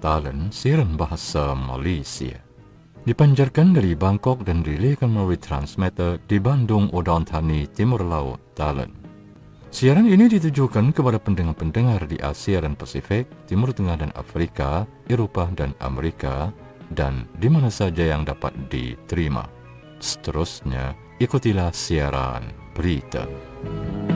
talent siaran bahasa Malaysia. Dipanjarkan dari Bangkok dan dirilikan melalui transmitter di Bandung Udon Thani Timur Laut Talent. Siaran ini ditujukan kepada pendengar-pendengar di Asia dan Pasifik, Timur Tengah dan Afrika, Eropah dan Amerika, dan di mana saja yang dapat diterima. Seterusnya, ikutilah siaran berita. Musik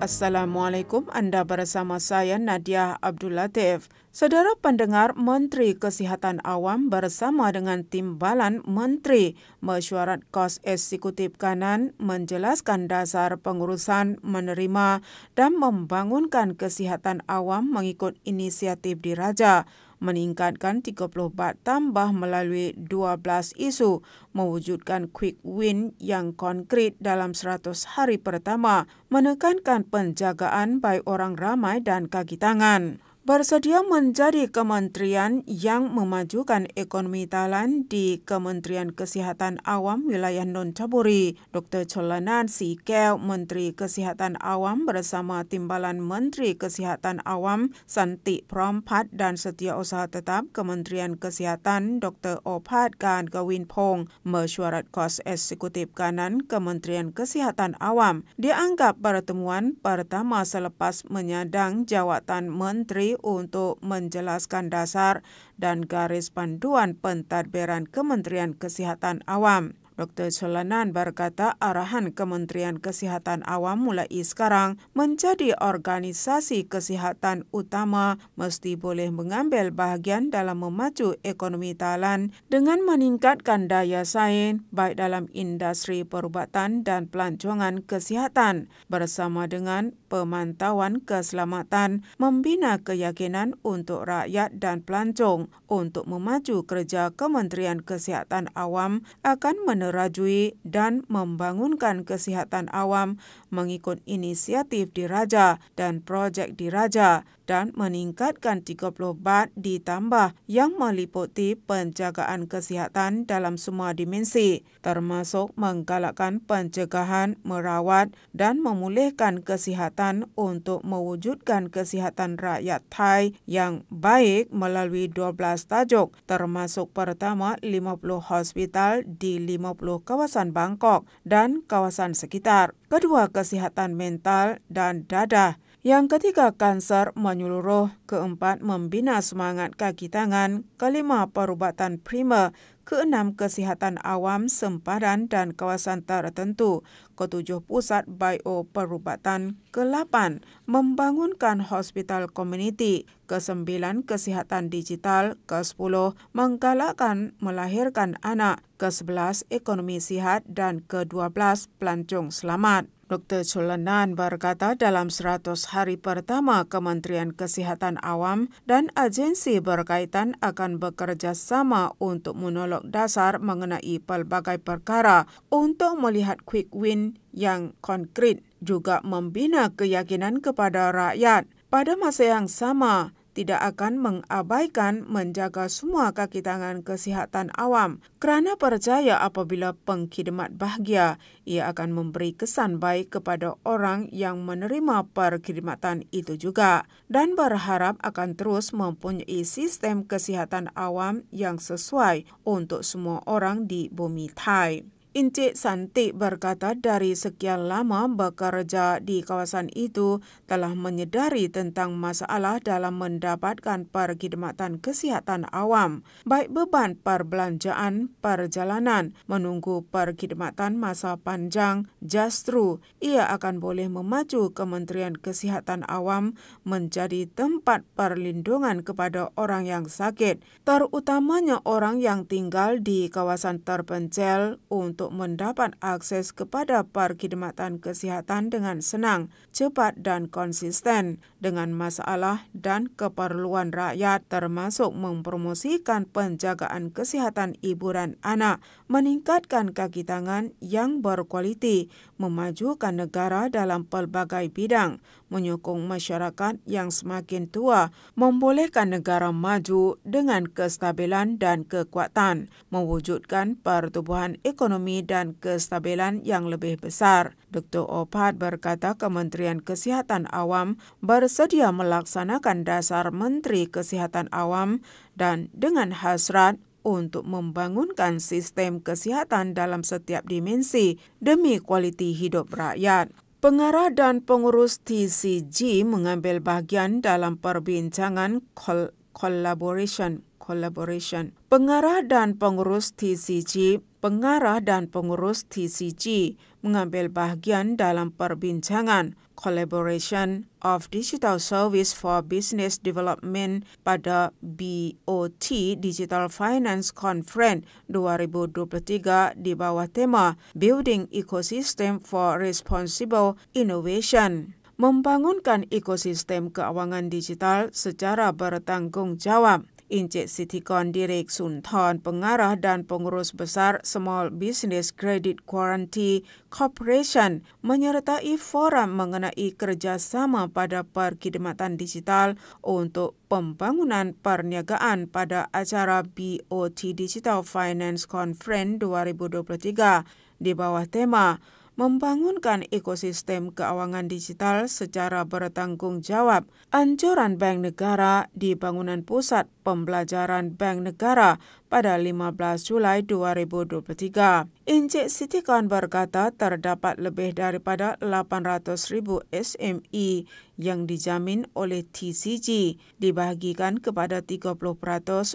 Assalamualaikum, anda bersama saya Nadia Abdul Latif. Saudara pendengar Menteri Kesihatan Awam bersama dengan Timbalan Menteri Mesyuarat Kos Eksekutif Kanan menjelaskan dasar pengurusan menerima dan membangunkan kesihatan awam mengikut inisiatif diraja meningkatkan 30 34 tambah melalui 12 isu mewujudkan quick win yang konkret dalam 100 hari pertama menekankan penjagaan baik orang ramai dan kaki tangan bersedia menjadi kementerian yang memajukan ekonomi Thailand di Kementerian Kesehatan Awam Wilayah Non Caburi. Dr. Cholanan Sikel, Menteri Kesehatan Awam bersama Timbalan Menteri Kesehatan Awam Santi Prompat dan Setia Usaha Tetap Kementerian Kesehatan Dr. Opat Gan Gawin Pong mesyuarat kos eksekutif kanan Kementerian Kesehatan Awam. Dianggap pertemuan pertama selepas menyadang jawatan Menteri untuk menjelaskan dasar dan garis panduan pentadbiran Kementerian Kesihatan Awam. Dr. Sulanan berkata arahan Kementerian Kesihatan Awam mulai sekarang menjadi organisasi kesihatan utama mesti boleh mengambil bahagian dalam memacu ekonomi talan dengan meningkatkan daya saing baik dalam industri perubatan dan pelancongan kesihatan bersama dengan pemantauan keselamatan membina keyakinan untuk rakyat dan pelancong untuk memacu kerja Kementerian Kesihatan Awam akan menerajui dan membangunkan kesihatan awam mengikut inisiatif diraja dan projek diraja dan meningkatkan 30 bat ditambah yang meliputi penjagaan kesihatan dalam semua dimensi termasuk menggalakkan pencegahan, merawat dan memulihkan kesihatan untuk mewujudkan kesihatan rakyat Thai yang baik melalui 12 tajuk termasuk pertama 50 hospital di 50 kawasan Bangkok dan kawasan sekitar kedua kesehatan mental dan dadah. Yang ketiga, kanser menyeluruh. Keempat, membina semangat kaki tangan. Kelima, perubatan prima. Keenam, kesihatan awam, sempadan dan kawasan tertentu. Ketujuh, pusat bio bioperubatan. Kelapan, membangunkan hospital komuniti. Kesembilan, kesihatan digital. Kesepuluh, menggalakkan melahirkan anak. Kesebelas, ekonomi sihat. Dan kedua belas, pelancong selamat. Dr. Chulanan berkata dalam 100 hari pertama Kementerian Kesihatan Awam dan agensi berkaitan akan bekerja sama untuk menolak dasar mengenai pelbagai perkara untuk melihat quick win yang konkret juga membina keyakinan kepada rakyat. Pada masa yang sama, tidak akan mengabaikan menjaga semua kaki tangan kesihatan awam kerana percaya apabila pengkhidmat bahagia, ia akan memberi kesan baik kepada orang yang menerima perkhidmatan itu juga dan berharap akan terus mempunyai sistem kesihatan awam yang sesuai untuk semua orang di bumi Thai. Encik Santi berkata dari sekian lama bekerja di kawasan itu telah menyedari tentang masalah dalam mendapatkan perkhidmatan kesihatan awam, baik beban perbelanjaan, perjalanan, menunggu perkhidmatan masa panjang, justru ia akan boleh memacu Kementerian Kesihatan Awam menjadi tempat perlindungan kepada orang yang sakit, terutamanya orang yang tinggal di kawasan terpencil untuk untuk mendapat akses kepada perkhidmatan kesehatan dengan senang, cepat, dan konsisten dengan masalah dan keperluan rakyat, termasuk mempromosikan penjagaan kesehatan ibu dan anak, meningkatkan kaki tangan yang berkualiti, memajukan negara dalam pelbagai bidang, menyokong masyarakat yang semakin tua, membolehkan negara maju dengan kestabilan dan kekuatan, mewujudkan pertumbuhan ekonomi dan kestabilan yang lebih besar. Dr. Opat berkata Kementerian Kesihatan Awam bersedia melaksanakan dasar Menteri Kesihatan Awam dan dengan hasrat untuk membangunkan sistem kesehatan dalam setiap dimensi demi kualiti hidup rakyat. Pengarah dan pengurus TCG mengambil bagian dalam perbincangan kol collaboration Collaboration. Pengarah dan pengurus TCG, pengarah dan pengurus TCG mengambil bahagian dalam perbincangan Collaboration of Digital Service for Business Development pada BOT Digital Finance Conference 2023 di bawah tema Building Ecosystem for Responsible Innovation. Membangunkan ekosistem keuangan digital secara bertanggungjawab. Injek Sitikon Direk Sunton, pengarah dan pengurus besar Small Business Credit Guarantee Corporation menyertai forum mengenai kerjasama pada perkhidmatan digital untuk pembangunan perniagaan pada acara BOT Digital Finance Conference 2023 di bawah tema membangunkan ekosistem keuangan digital secara bertanggungjawab. Ancuran Bank Negara di Bangunan Pusat pembelajaran Bank Negara pada 15 Julai 2023. Encik Siti Khan berkata terdapat lebih daripada 800,000 SME yang dijamin oleh TCG dibahagikan kepada 30%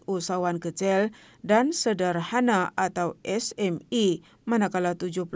usahawan kecil dan sederhana atau SME manakala 70%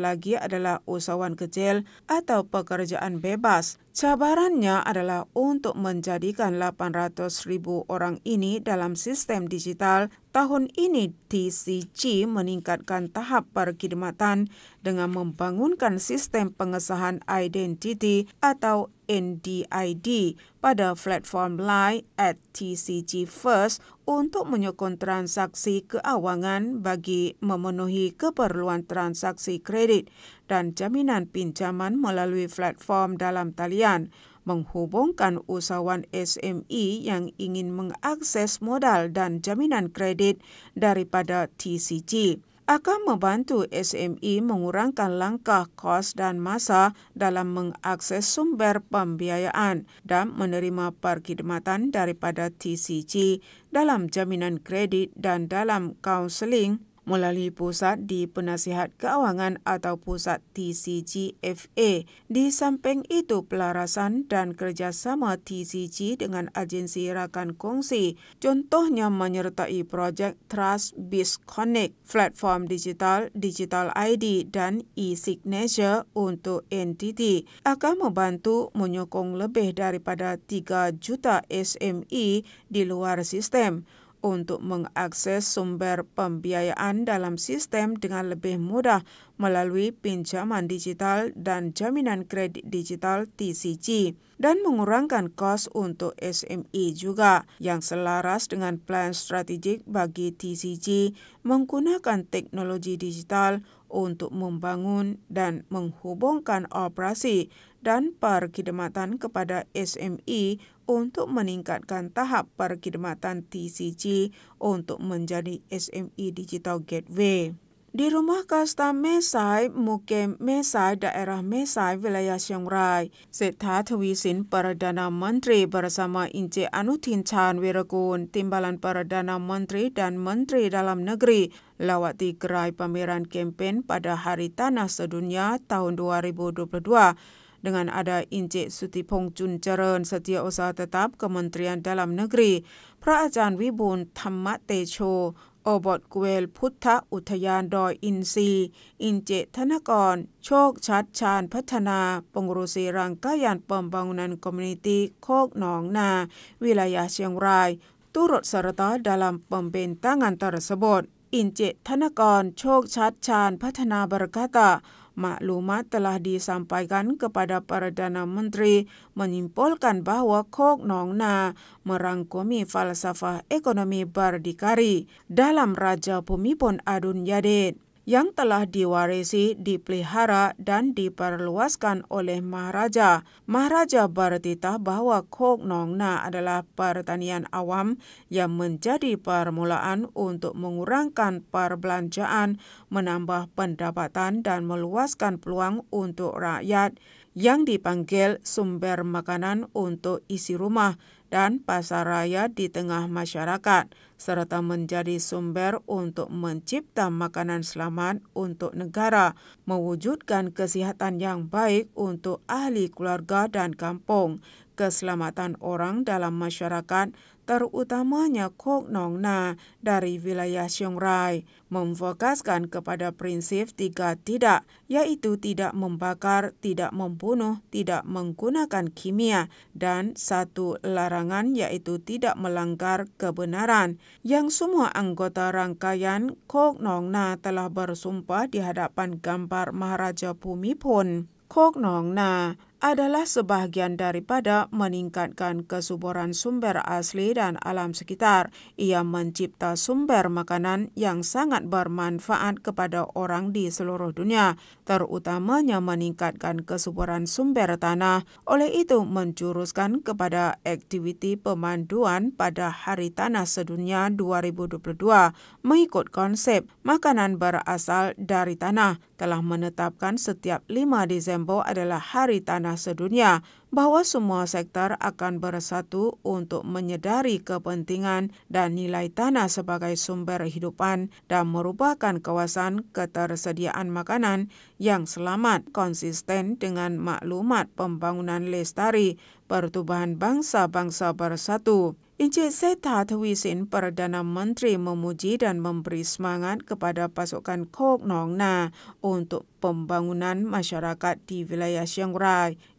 lagi adalah usahawan kecil atau pekerjaan bebas Cabarannya adalah untuk menjadikan 800,000 orang ini dalam sistem digital. Tahun ini TCG meningkatkan tahap perkhidmatan dengan membangunkan sistem pengesahan identiti atau NDID pada platform Line at TCG First untuk menyokong transaksi keawangan bagi memenuhi keperluan transaksi kredit dan jaminan pinjaman melalui platform dalam talian menghubungkan usahawan SME yang ingin mengakses modal dan jaminan kredit daripada TCG akan membantu SME mengurangkan langkah kos dan masa dalam mengakses sumber pembiayaan dan menerima perkhidmatan daripada TCG dalam jaminan kredit dan dalam kaunseling melalui Pusat di Penasihat Keuangan atau Pusat TCGFA. Di samping itu, pelarasan dan kerjasama TCG dengan agensi rakan kongsi, contohnya menyertai projek Trust Biz Connect, platform digital, digital ID dan e-signature untuk entiti, akan membantu menyokong lebih daripada 3 juta SME di luar sistem untuk mengakses sumber pembiayaan dalam sistem dengan lebih mudah melalui pinjaman digital dan jaminan kredit digital TCG dan mengurangkan kos untuk SME juga yang selaras dengan plan strategik bagi TCG menggunakan teknologi digital untuk membangun dan menghubungkan operasi dan perkhidmatan kepada SME untuk meningkatkan tahap perkhidmatan TCG untuk menjadi SME Digital Gateway. Di rumah kasta Mesai, mukem Mesai, daerah Mesai, wilayah Chiang Rai, Setha Thuisin, Perdana Menteri bersama Inci Anutin Chan Wirakun, Timbalan Perdana Menteri dan Menteri Dalam Negeri, lewati gerai pameran kempen pada Hari Tanah Sedunia tahun 2022 dengan ada Encik Sutipong Jun Jeren Setiausaha Tetap Kementerian Dalam Negeri, Praajan Wibun Thammat Techo, อบดเกวลพุทธอุทยานดอยอินซี อินเจธนกร โชคชัดชาญพัฒนา ปงรุสีรังกายานปอมบางนันคอมมูนิตี้โคกหนองนา วิลายาเชียงรายตุรถสรตาดาลัมปอมเบนตั้งอันตรสบทอินเจธนกรโชคชัดชาญพัฒนาบรกาตา maklumat telah disampaikan kepada Perdana Menteri menyimpulkan bahawa Kok Nong Na merangkumi falsafah ekonomi berdikari dalam Raja Bumi Adun Yadid yang telah diwarisi, dipelihara, dan diperluaskan oleh Maharaja. Maharaja bertitah bahawa Kok Nong Na adalah pertanian awam yang menjadi permulaan untuk mengurangkan perbelanjaan, menambah pendapatan, dan meluaskan peluang untuk rakyat yang dipanggil sumber makanan untuk isi rumah dan pasar raya di tengah masyarakat serta menjadi sumber untuk mencipta makanan selamat untuk negara, mewujudkan kesihatan yang baik untuk ahli keluarga dan kampung keselamatan orang dalam masyarakat terutamanya Kok Nong Na dari wilayah Chiang Rai memfokuskan kepada prinsip tiga tidak yaitu tidak membakar, tidak membunuh, tidak menggunakan kimia dan satu larangan yaitu tidak melanggar kebenaran yang semua anggota rangkaian Kok Nong Na telah bersumpah di hadapan gambar Maharaja Pumipun pun Kok Nong Na adalah sebahagian daripada meningkatkan kesuburan sumber asli dan alam sekitar. Ia mencipta sumber makanan yang sangat bermanfaat kepada orang di seluruh dunia, terutamanya meningkatkan kesuburan sumber tanah. Oleh itu, mencuruskan kepada aktiviti pemanduan pada Hari Tanah Sedunia 2022 mengikut konsep makanan berasal dari tanah telah menetapkan setiap 5 Disember adalah Hari Tanah bahasa dunia bahawa semua sektor akan bersatu untuk menyedari kepentingan dan nilai tanah sebagai sumber hidupan dan merupakan kawasan ketersediaan makanan yang selamat konsisten dengan maklumat pembangunan lestari pertubuhan bangsa-bangsa bersatu. Encik Seta Thuisin, Perdana Menteri memuji dan memberi semangat kepada pasukan Kok Nong Na untuk pembangunan masyarakat di wilayah Chiang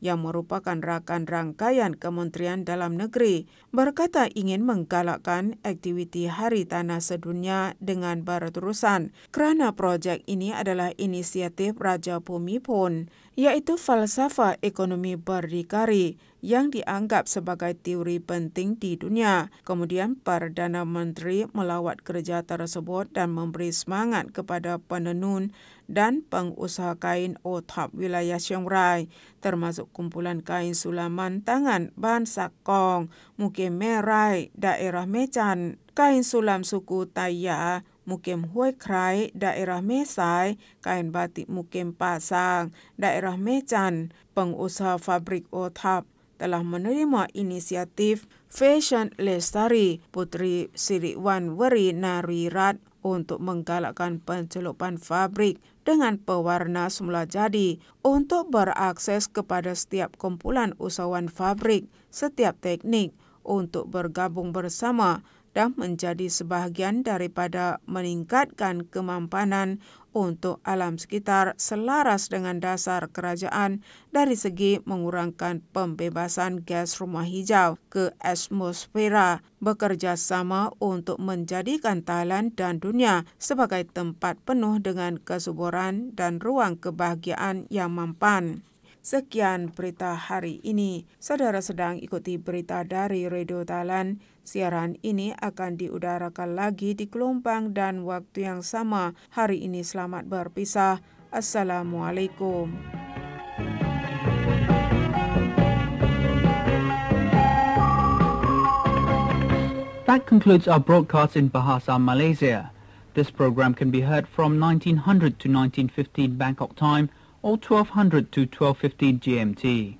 yang merupakan rakan rangkaian Kementerian Dalam Negeri berkata ingin menggalakkan aktiviti Hari Tanah Sedunia dengan berterusan kerana projek ini adalah inisiatif Raja Bumi Pun iaitu falsafah ekonomi berdikari yang dianggap sebagai teori penting di dunia. Kemudian Perdana Menteri melawat kerja tersebut dan memberi semangat kepada penenun dan pengusaha kain otap wilayah Chiang Rai termasuk kumpulan kain sulaman tangan Ban Sakong, Mukim Merai, daerah Mechan, kain sulam suku Taya, Mukim Hui Krai, daerah Mesai, kain batik Mukim Pasang, daerah Mechan, pengusaha fabrik otap telah menerima inisiatif Fashion Lestari Putri Siri Wan Wari Narirat untuk menggalakkan pencelupan fabrik dengan pewarna semula jadi untuk berakses kepada setiap kumpulan usahawan fabrik, setiap teknik untuk bergabung bersama dan menjadi sebahagian daripada meningkatkan kemampanan untuk alam sekitar selaras dengan dasar kerajaan dari segi mengurangkan pembebasan gas rumah hijau ke atmosfera bekerjasama untuk menjadikan Thailand dan dunia sebagai tempat penuh dengan kesuburan dan ruang kebahagiaan yang mampan. Sekian berita hari ini. Saudara sedang ikuti berita dari Radio Talan. Siaran ini akan diudarakan lagi di Kelumpang dan waktu yang sama. Hari ini selamat berpisah. Assalamualaikum. That concludes our broadcast in Bahasa Malaysia. This program can be heard from 1900 to 1915 Bangkok time. or 1200 to 1215 GMT.